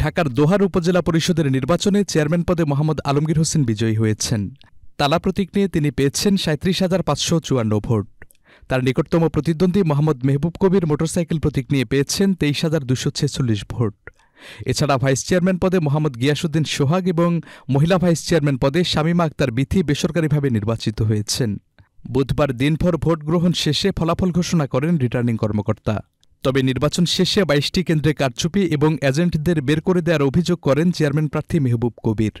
ঢাকার দোহার উপজেলা পরিষদের নির্বাচনে চেয়ারম্যান পদে মোহাম্মদ আলমগীর হোসেন বিজয়ী হয়েছেন তালা প্রতীক নিয়ে তিনি পেয়েছেন সাঁত্রিশ হাজার পাঁচশো চুয়ান্ন ভোট তার নিকটতম প্রতিদ্বন্দ্বী মোহাম্মদ মেহবুব কবির মোটরসাইকেল প্রতীক নিয়ে পেয়েছেন তেইশ হাজার দুশো ছেচল্লিশ ভোট এছাড়া ভাইস চেয়ারম্যান পদে মোহাম্মদ গিয়াসুদ্দিন সোহাগ এবং মহিলা ভাইস চেয়ারম্যান পদে শামিমা আক্তার বিথি বেসরকারিভাবে নির্বাচিত হয়েছেন বুধবার দিনভর ভোট গ্রহণ শেষে ফলাফল ঘোষণা করেন রিটার্নিং কর্মকর্তা তবে নির্বাচন শেষে বাইশটি কেন্দ্রে কারচুপি এবং এজেন্টদের বের করে দেওয়ার অভিযোগ করেন চেয়ারম্যান প্রার্থী মেহবুব কবির